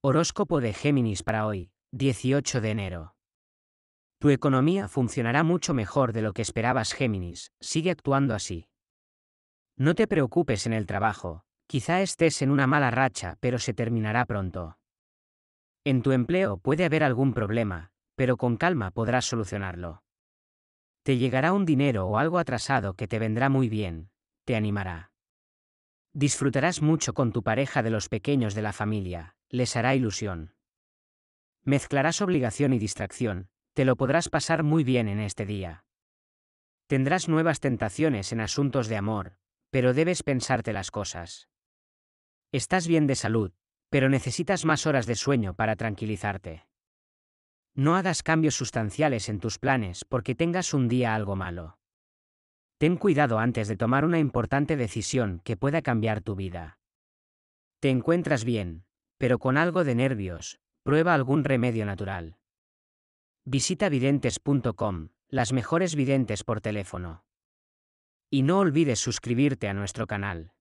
Horóscopo de Géminis para hoy, 18 de enero. Tu economía funcionará mucho mejor de lo que esperabas Géminis, sigue actuando así. No te preocupes en el trabajo, quizá estés en una mala racha, pero se terminará pronto. En tu empleo puede haber algún problema, pero con calma podrás solucionarlo. Te llegará un dinero o algo atrasado que te vendrá muy bien, te animará. Disfrutarás mucho con tu pareja de los pequeños de la familia, les hará ilusión. Mezclarás obligación y distracción, te lo podrás pasar muy bien en este día. Tendrás nuevas tentaciones en asuntos de amor, pero debes pensarte las cosas. Estás bien de salud, pero necesitas más horas de sueño para tranquilizarte. No hagas cambios sustanciales en tus planes porque tengas un día algo malo. Ten cuidado antes de tomar una importante decisión que pueda cambiar tu vida. Te encuentras bien, pero con algo de nervios, prueba algún remedio natural. Visita videntes.com, las mejores videntes por teléfono. Y no olvides suscribirte a nuestro canal.